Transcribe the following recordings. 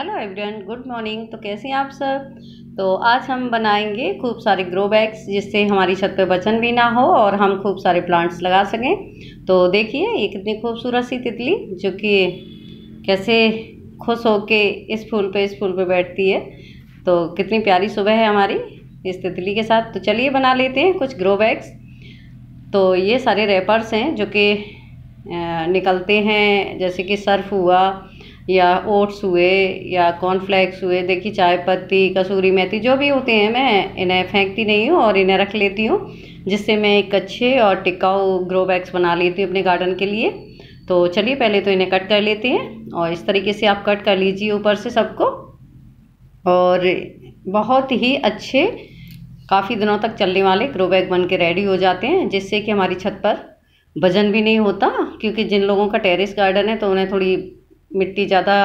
hello everyone good morning तो कैसे हैं आप सब तो आज हम बनाएंगे खूब सारे ग्रो बैग्स जिससे हमारी छत पे बचन भी ना हो और हम खूब सारे प्लांट्स लगा सकें तो देखिए ये कितनी खूबसूरत सी तितली जो कि कैसे खुश हो के इस फूल पे इस फूल पे बैठती है तो कितनी प्यारी सुबह है हमारी इस तितली के साथ तो चलिए बना लेते हैं कुछ ग्रो बैग्स तो ये सारे रेपर्स हैं जो कि निकलते हैं जैसे कि सर्फ हुआ या ओट्स हुए या कॉर्नफ्लैक्स हुए देखिए चाय पत्ती कसूरी मेथी जो भी होते हैं मैं इन्हें फेंकती नहीं हूँ और इन्हें रख लेती हूँ जिससे मैं एक अच्छे और टिकाऊ ग्रो बैग्स बना लेती हूँ अपने गार्डन के लिए तो चलिए पहले तो इन्हें कट कर लेते हैं और इस तरीके से आप कट कर लीजिए ऊपर से सबको और बहुत ही अच्छे काफ़ी दिनों तक चलने वाले ग्रो बैग बन के रेडी हो जाते हैं जिससे कि हमारी छत पर वजन भी नहीं होता क्योंकि जिन लोगों का टेरेस गार्डन है तो उन्हें थोड़ी मिट्टी ज़्यादा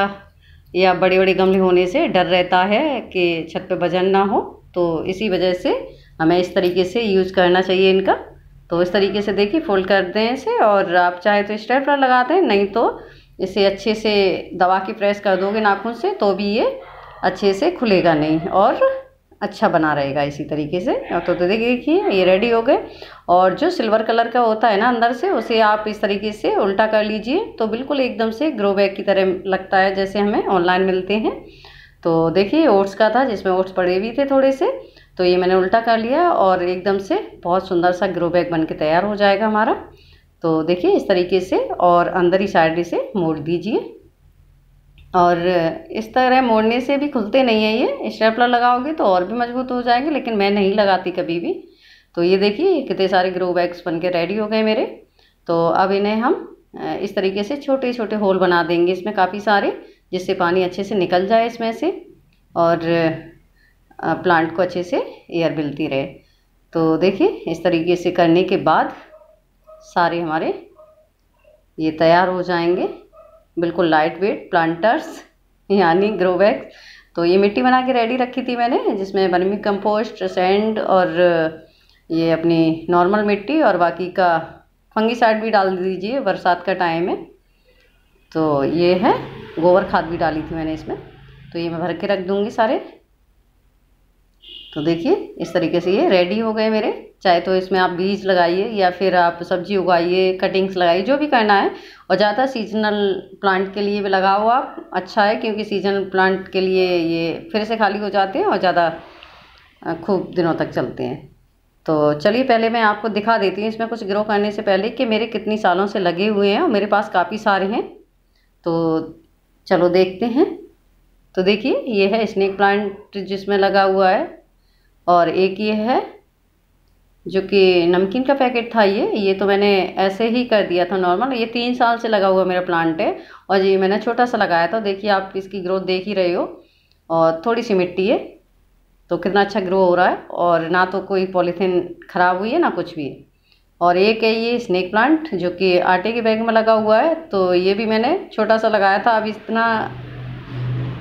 या बड़े बड़े गमले होने से डर रहता है कि छत पे वजन ना हो तो इसी वजह से हमें इस तरीके से यूज करना चाहिए इनका तो इस तरीके से देखिए फोल्ड कर दें इसे और आप चाहे तो स्टेपलर लगा दें नहीं तो इसे अच्छे से दवा की प्रेस कर दोगे नाखून से तो भी ये अच्छे से खुलेगा नहीं और अच्छा बना रहेगा इसी तरीके से तो तो देखिए ये रेडी हो गए और जो सिल्वर कलर का होता है ना अंदर से उसे आप इस तरीके से उल्टा कर लीजिए तो बिल्कुल एकदम से ग्रो बैग की तरह लगता है जैसे हमें ऑनलाइन मिलते हैं तो देखिए ओट्स का था जिसमें ओट्स पड़े भी थे थोड़े से तो ये मैंने उल्टा कर लिया और एकदम से बहुत सुंदर सा ग्रो बैग बन के तैयार हो जाएगा हमारा तो देखिए इस तरीके से और अंदर ही साइड से मोड़ दीजिए और इस तरह मोड़ने से भी खुलते नहीं है ये स्टेपलर लगाओगे तो और भी मजबूत हो जाएंगे लेकिन मैं नहीं लगाती कभी भी तो ये देखिए कितने सारे ग्रो बैग्स बन के रेडी हो गए मेरे तो अब इन्हें हम इस तरीके से छोटे छोटे होल बना देंगे इसमें काफ़ी सारे जिससे पानी अच्छे से निकल जाए इसमें से और प्लांट को अच्छे से एयर मिलती रहे तो देखिए इस तरीके से करने के बाद सारे हमारे ये तैयार हो जाएंगे बिल्कुल लाइट वेट प्लांटर्स यानी ग्रोबैग तो ये मिट्टी बना के रेडी रखी थी मैंने जिसमें बर्मी कंपोस्ट सेंड और ये अपनी नॉर्मल मिट्टी और बाकी का फंगीसाइड भी डाल दीजिए बरसात का टाइम है तो ये है गोबर खाद भी डाली थी मैंने इसमें तो ये मैं भर के रख दूँगी सारे तो देखिए इस तरीके से ये रेडी हो गए मेरे चाहे तो इसमें आप बीज लगाइए या फिर आप सब्जी उगाइए कटिंग्स लगाइए जो भी करना है और ज़्यादा सीजनल प्लांट के लिए भी लगाओ आप अच्छा है क्योंकि सीजनल प्लांट के लिए ये फिर से खाली हो जाते हैं और ज़्यादा खूब दिनों तक चलते हैं तो चलिए पहले मैं आपको दिखा देती हूँ इसमें कुछ ग्रो करने से पहले कि मेरे कितनी सालों से लगे हुए हैं और मेरे पास काफ़ी सारे हैं तो चलो देखते हैं तो देखिए ये है स्नेक प्लांट जिसमें लगा हुआ है और एक ये है जो कि नमकीन का पैकेट था ये ये तो मैंने ऐसे ही कर दिया था नॉर्मल ये तीन साल से लगा हुआ मेरा प्लांट है और ये मैंने छोटा सा लगाया था देखिए आप इसकी ग्रोथ देख ही रहे हो और थोड़ी सी मिट्टी है तो कितना अच्छा ग्रो हो रहा है और ना तो कोई पॉलीथीन ख़राब हुई है ना कुछ भी और एक है ये स्नेक प्लांट जो कि आटे के बैग में लगा हुआ है तो ये भी मैंने छोटा सा लगाया था अब इतना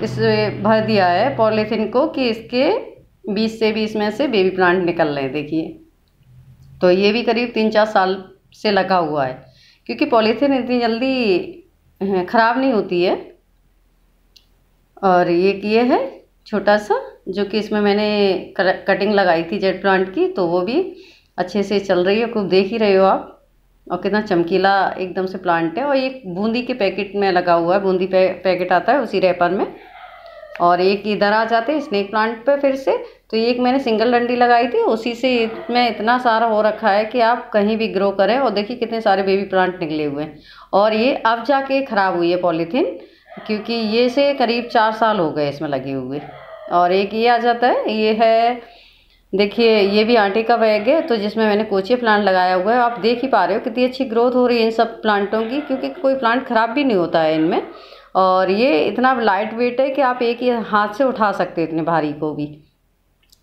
इस भर दिया है पॉलीथीन को कि इसके बीस से बीस में से बेबी प्लांट निकल रहे हैं देखिए तो ये भी करीब तीन चार साल से लगा हुआ है क्योंकि पॉलीथीन इतनी जल्दी ख़राब नहीं होती है और ये किए है छोटा सा जो कि इसमें मैंने कटिंग लगाई थी जेड प्लांट की तो वो भी अच्छे से चल रही है खूब देख ही रहे हो आप और कितना चमकीला एकदम से प्लांट है और ये बूंदी के पैकेट में लगा हुआ है बूंदी पै, पैकेट आता है उसी रैपर में और एक इधर आ जाते स्नेक प्लांट पे फिर से तो ये एक मैंने सिंगल डंडी लगाई थी उसी से इसमें इतना सारा हो रखा है कि आप कहीं भी ग्रो करें और देखिए कितने सारे बेबी प्लांट निकले हुए हैं और ये अब जाके ख़राब हुई है पॉलीथीन क्योंकि ये से करीब चार साल हो गए इसमें लगे हुए और एक ये आ जाता है ये है देखिए ये भी आटे का बैग है तो जिसमें मैंने कोचे प्लांट लगाया हुआ है आप देख ही पा रहे हो कितनी अच्छी ग्रोथ हो रही है इन सब प्लांटों की क्योंकि कोई प्लांट ख़राब भी नहीं होता है इनमें और ये इतना लाइट वेट है कि आप एक ही हाथ से उठा सकते हो इतने भारी को भी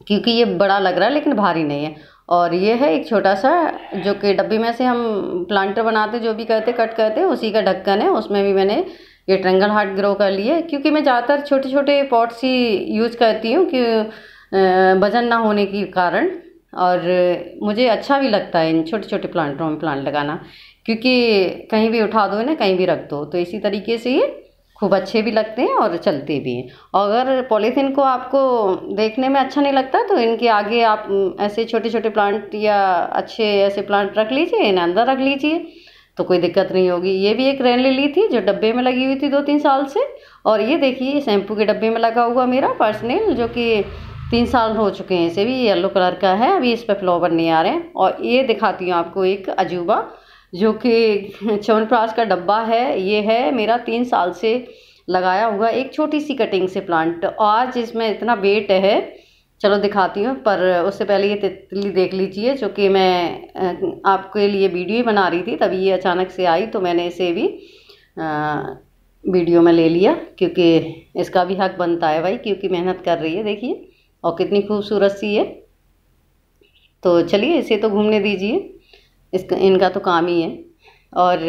क्योंकि ये बड़ा लग रहा है लेकिन भारी नहीं है और ये है एक छोटा सा जो कि डब्बे में से हम प्लांटर बनाते जो भी कहते कट करते उसी का ढक्कन है उसमें भी मैंने ये ट्रेंगल हार्ट ग्रो कर लिए क्योंकि मैं ज़्यादातर छोटे छोटे पॉट्स ही यूज करती हूँ कि वजन ना होने के कारण और मुझे अच्छा भी लगता है इन छोटे छोटे प्लांटों में प्लांट लगाना क्योंकि कहीं भी उठा दो ना कहीं भी रख दो तो इसी तरीके से ये खूब अच्छे भी लगते हैं और चलते भी हैं और अगर पॉलीथीन को आपको देखने में अच्छा नहीं लगता तो इनके आगे आप ऐसे छोटे छोटे प्लांट या अच्छे ऐसे प्लांट रख लीजिए इन्हें अंदर रख लीजिए तो कोई दिक्कत नहीं होगी ये भी एक रेन ले ली थी जो डब्बे में लगी हुई थी दो तीन साल से और ये देखिए शैम्पू के डब्बे में लगा हुआ मेरा पर्सनल जो कि तीन साल हो चुके हैं इसे भी येलो कलर का है अभी इस पर फ्लावर नहीं आ रहे हैं और ये दिखाती हूँ आपको एक अजूबा जो कि च्यवनप्राश का डब्बा है ये है मेरा तीन साल से लगाया हुआ एक छोटी सी कटिंग से प्लांट आज इसमें इतना वेट है चलो दिखाती हूँ पर उससे पहले ये तितली देख लीजिए जो कि मैं आपके लिए वीडियो ही बना रही थी तभी ये अचानक से आई तो मैंने इसे भी वीडियो में ले लिया क्योंकि इसका भी हक बनता है भाई क्योंकि मेहनत कर रही है देखिए और कितनी खूबसूरत सी है तो चलिए इसे तो घूमने दीजिए इसका इनका तो काम ही है और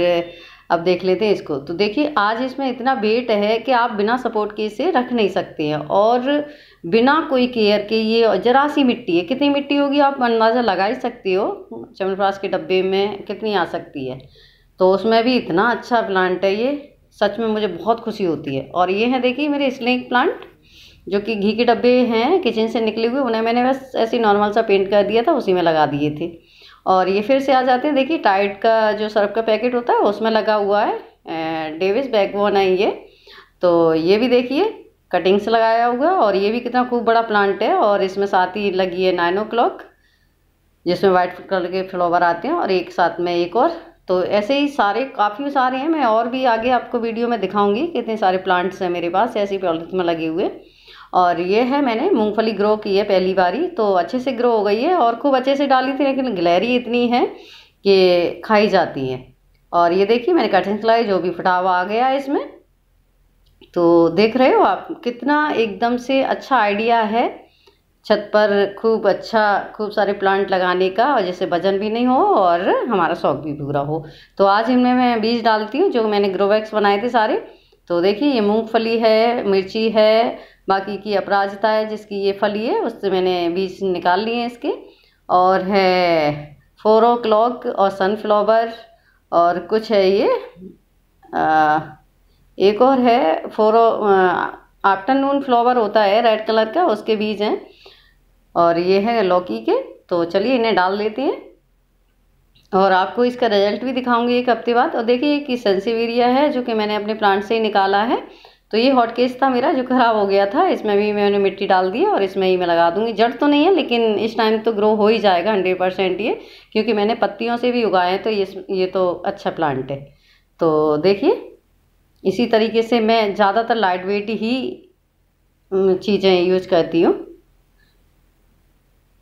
अब देख लेते हैं इसको तो देखिए आज इसमें इतना वेट है कि आप बिना सपोर्ट के इसे रख नहीं सकते हैं और बिना कोई केयर के ये जरा सी मिट्टी है कितनी मिट्टी होगी आप अंदाज़ा लगा ही सकते हो चमनप्रास के डब्बे में कितनी आ सकती है तो उसमें भी इतना अच्छा प्लांट है ये सच में मुझे बहुत खुशी होती है और ये है देखिए मेरे स्नेक प्लांट जो कि घी के डब्बे हैं किचन से निकले हुए उन्हें मैंने बस ऐसे नॉर्मल सा पेंट कर दिया था उसी में लगा दिए थे और ये फिर से आ जाते हैं देखिए टाइट का जो सर्फ का पैकेट होता है उसमें लगा हुआ है डेविस बैकबोन है ये तो ये भी देखिए कटिंग्स लगाया हुआ और ये भी कितना खूब बड़ा प्लांट है और इसमें साथ ही लगी है नाइन ओ क्लॉक जिसमें वाइट कलर के फ्लावर आते हैं और एक साथ में एक और तो ऐसे ही सारे काफ़ी सारे हैं मैं और भी आगे आपको वीडियो में दिखाऊंगी कितने सारे प्लांट्स हैं मेरे पास ऐसे पॉलिथ में लगे हुए और ये है मैंने मूंगफली ग्रो की है पहली बारी तो अच्छे से ग्रो हो गई है और खूब अच्छे से डाली थी लेकिन गिलहरी इतनी है कि खाई जाती है और ये देखिए मैंने कटिंग चलाई जो भी फटावा आ गया है इसमें तो देख रहे हो आप कितना एकदम से अच्छा आइडिया है छत पर खूब अच्छा खूब सारे प्लांट लगाने का और जैसे वजन भी नहीं हो और हमारा शौक भी पूरा हो तो आज इनमें मैं बीज डालती हूँ जो मैंने ग्रोवैक्स बनाए थे सारे तो देखिए ये मूंगफली है मिर्ची है बाकी की अपराजिता है जिसकी ये फली है उससे मैंने बीज निकाल लिए हैं इसके और है फोर ओ क्लॉक और सनफ्लावर और कुछ है ये आ, एक और है फोर ओ आफ्टरनून फ्लावर होता है रेड कलर का उसके बीज हैं और ये है लौकी के तो चलिए इन्हें डाल देते हैं और आपको इसका रिजल्ट भी दिखाऊंगी एक हफ्ते बाद और देखिए कि सेंसिवेरिया है जो कि मैंने अपने प्लांट से ही निकाला है तो ये हॉट केस था मेरा जो ख़राब हो गया था इसमें भी मैंने मिट्टी डाल दी और इसमें ही मैं लगा दूंगी जड़ तो नहीं है लेकिन इस टाइम तो ग्रो हो ही जाएगा हंड्रेड परसेंट ये क्योंकि मैंने पत्तियों से भी उगाए हैं तो ये ये तो अच्छा प्लांट है तो देखिए इसी तरीके से मैं ज़्यादातर लाइट वेट ही चीज़ें यूज करती हूँ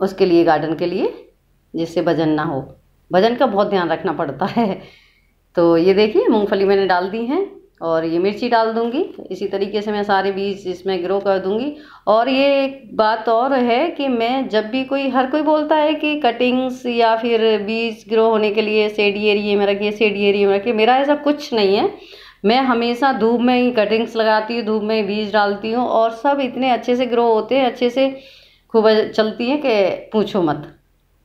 उसके लिए गार्डन के लिए जिससे वजन ना हो वजन का बहुत ध्यान रखना पड़ता है तो ये देखिए मूँगफली मैंने डाल दी है और ये मिर्ची डाल दूंगी इसी तरीके से मैं सारे बीज इसमें ग्रो कर दूंगी और ये एक बात और है कि मैं जब भी कोई हर कोई बोलता है कि कटिंग्स या फिर बीज ग्रो होने के लिए सेडी एरिए में रखिए सेडी एरिए में रखिए मेरा ऐसा कुछ नहीं है मैं हमेशा धूप में ही कटिंग्स लगाती हूँ धूप में बीज डालती हूँ और सब इतने अच्छे से ग्रो होते हैं अच्छे से खूब चलती हैं कि पूछो मत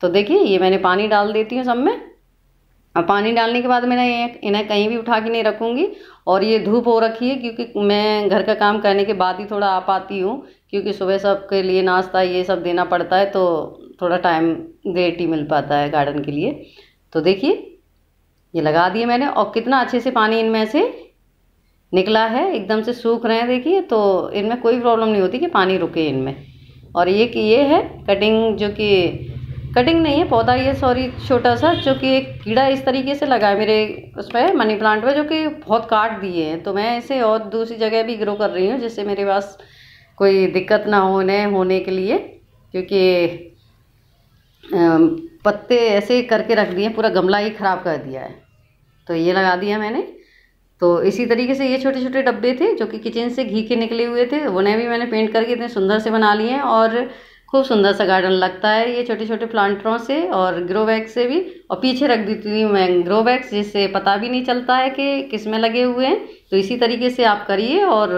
तो देखिए ये मैंने पानी डाल देती हूँ सब में और पानी डालने के बाद मैंने इन्हें कहीं भी उठा के नहीं रखूँगी और ये धूप हो रखी है क्योंकि मैं घर का काम करने के बाद ही थोड़ा आ पाती हूँ क्योंकि सुबह सबके लिए नाश्ता ये सब देना पड़ता है तो थोड़ा टाइम देट ही मिल पाता है गार्डन के लिए तो देखिए ये लगा दिए मैंने और कितना अच्छे से पानी इनमें से निकला है एकदम से सूख रहे हैं देखिए तो इनमें कोई प्रॉब्लम नहीं होती कि पानी रुके इनमें और ये कि ये है कटिंग जो कि कटिंग नहीं है पौधा ये सॉरी छोटा सा जो कि एक कीड़ा इस तरीके से लगा है मेरे उसमें मनी प्लांट में जो कि बहुत काट दिए हैं तो मैं इसे और दूसरी जगह भी ग्रो कर रही हूँ जिससे मेरे पास कोई दिक्कत ना होने होने के लिए क्योंकि पत्ते ऐसे करके रख दिए पूरा गमला ही ख़राब कर दिया है तो ये लगा दिया मैंने तो इसी तरीके से ये छोटे छोटे डब्बे थे जो कि किचन से घी के निकले हुए थे उन्हें भी मैंने पेंट करके इतने सुंदर से बना लिए हैं और खूब सुंदर सा गार्डन लगता है ये छोटे छोटे प्लांटरों से और ग्रो बैग से भी और पीछे रख देती हूँ मैं ग्रो बैग्स जिससे पता भी नहीं चलता है कि किस में लगे हुए हैं तो इसी तरीके से आप करिए और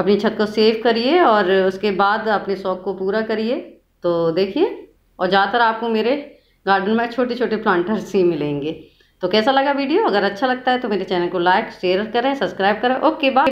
अपनी छत को सेव करिए और उसके बाद अपने शौक़ को पूरा करिए तो देखिए और ज़्यादातर आपको मेरे गार्डन में छोटे छोटे प्लांटर्स ही मिलेंगे तो कैसा लगा वीडियो अगर अच्छा लगता है तो मेरे चैनल को लाइक शेयर करें सब्सक्राइब करें ओके बाय